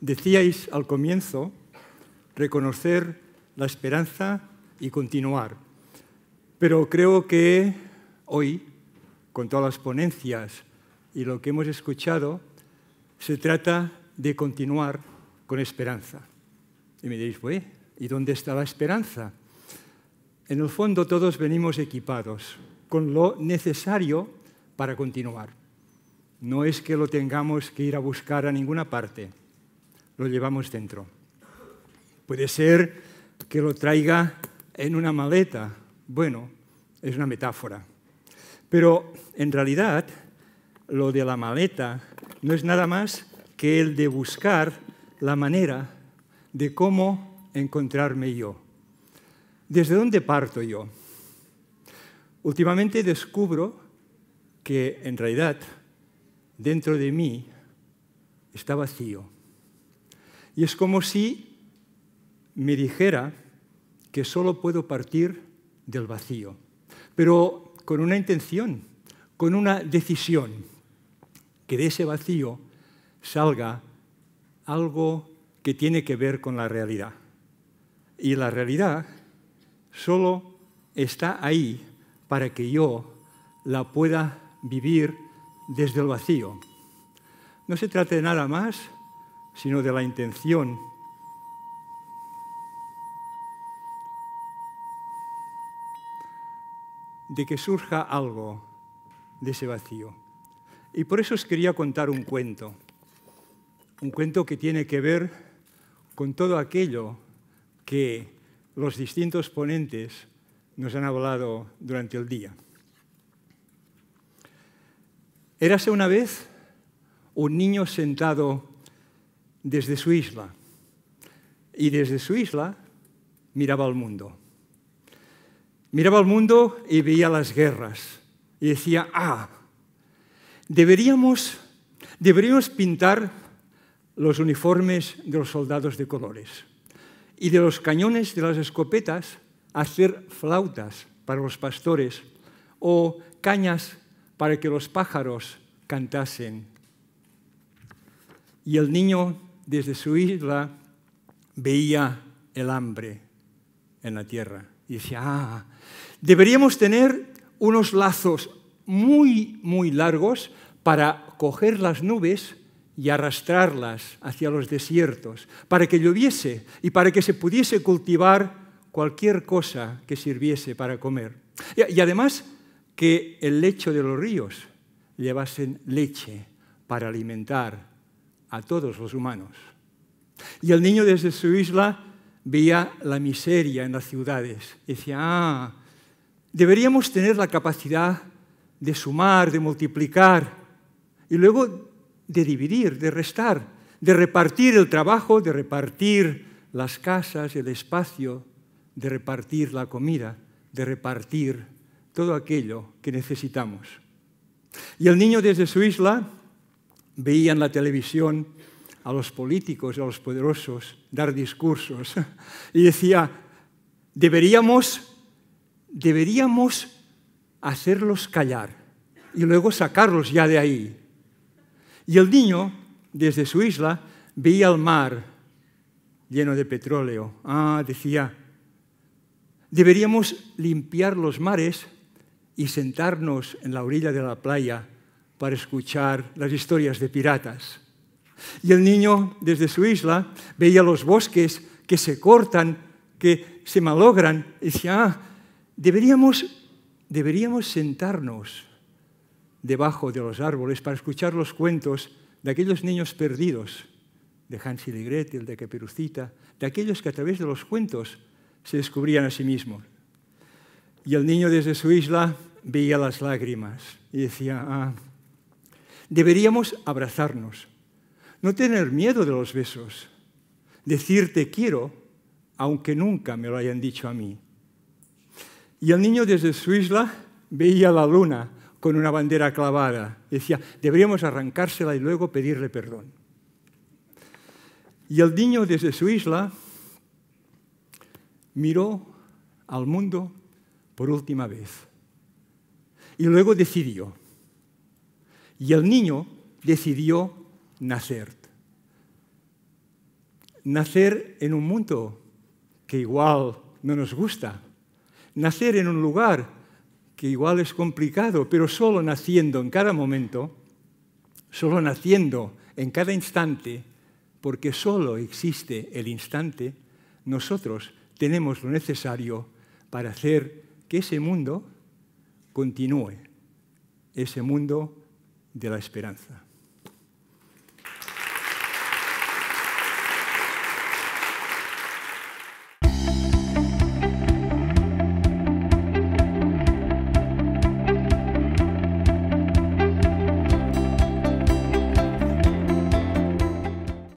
Decíais al comienzo reconocer la esperanza y continuar. Pero creo que hoy, con todas las ponencias y lo que hemos escuchado, se trata de continuar con esperanza. Y me diréis, ¿y dónde está la esperanza? En el fondo todos venimos equipados con lo necesario para continuar. No es que lo tengamos que ir a buscar a ninguna parte lo llevamos dentro. Puede ser que lo traiga en una maleta. Bueno, es una metáfora. Pero en realidad lo de la maleta no es nada más que el de buscar la manera de cómo encontrarme yo. ¿Desde dónde parto yo? Últimamente descubro que en realidad dentro de mí está vacío. Y es como si me dijera que solo puedo partir del vacío, pero con una intención, con una decisión, que de ese vacío salga algo que tiene que ver con la realidad. Y la realidad solo está ahí para que yo la pueda vivir desde el vacío. No se trata de nada más sino de la intención. de que surja algo de ese vacío. Y por eso os quería contar un cuento, un cuento que tiene que ver con todo aquello que los distintos ponentes nos han hablado durante el día. Érase una vez un niño sentado desde su isla. Y desde su isla miraba al mundo. Miraba al mundo y veía las guerras. Y decía, ah, deberíamos, deberíamos pintar los uniformes de los soldados de colores y de los cañones de las escopetas hacer flautas para los pastores o cañas para que los pájaros cantasen. Y el niño desde su isla veía el hambre en la tierra. Y decía, ah, deberíamos tener unos lazos muy, muy largos para coger las nubes y arrastrarlas hacia los desiertos, para que lloviese y para que se pudiese cultivar cualquier cosa que sirviese para comer. Y, además que el lecho de los ríos llevasen leche para alimentar a todos los humanos. Y el niño desde su isla veía la miseria en las ciudades. Y decía, ah, deberíamos tener la capacidad de sumar, de multiplicar y luego de dividir, de restar, de repartir el trabajo, de repartir las casas, el espacio, de repartir la comida, de repartir todo aquello que necesitamos. Y el niño desde su isla Veía en la televisión a los políticos, a los poderosos, dar discursos. Y decía, deberíamos, deberíamos hacerlos callar y luego sacarlos ya de ahí. Y el niño, desde su isla, veía el mar lleno de petróleo. Ah, decía, deberíamos limpiar los mares y sentarnos en la orilla de la playa para escuchar las historias de piratas. Y el niño desde su isla veía los bosques que se cortan, que se malogran, y decía, ah, deberíamos, deberíamos sentarnos debajo de los árboles para escuchar los cuentos de aquellos niños perdidos, de Hansel y Gretel, de Caperucita, de aquellos que a través de los cuentos se descubrían a sí mismos. Y el niño desde su isla veía las lágrimas y decía, ah, Deberíamos abrazarnos, no tener miedo de los besos, decirte quiero, aunque nunca me lo hayan dicho a mí. Y el niño desde su isla veía la luna con una bandera clavada. Decía, deberíamos arrancársela y luego pedirle perdón. Y el niño desde su isla miró al mundo por última vez. Y luego decidió, y el niño decidió nacer. Nacer en un mundo que igual no nos gusta. Nacer en un lugar que igual es complicado, pero solo naciendo en cada momento, solo naciendo en cada instante, porque solo existe el instante, nosotros tenemos lo necesario para hacer que ese mundo continúe, ese mundo de la esperanza.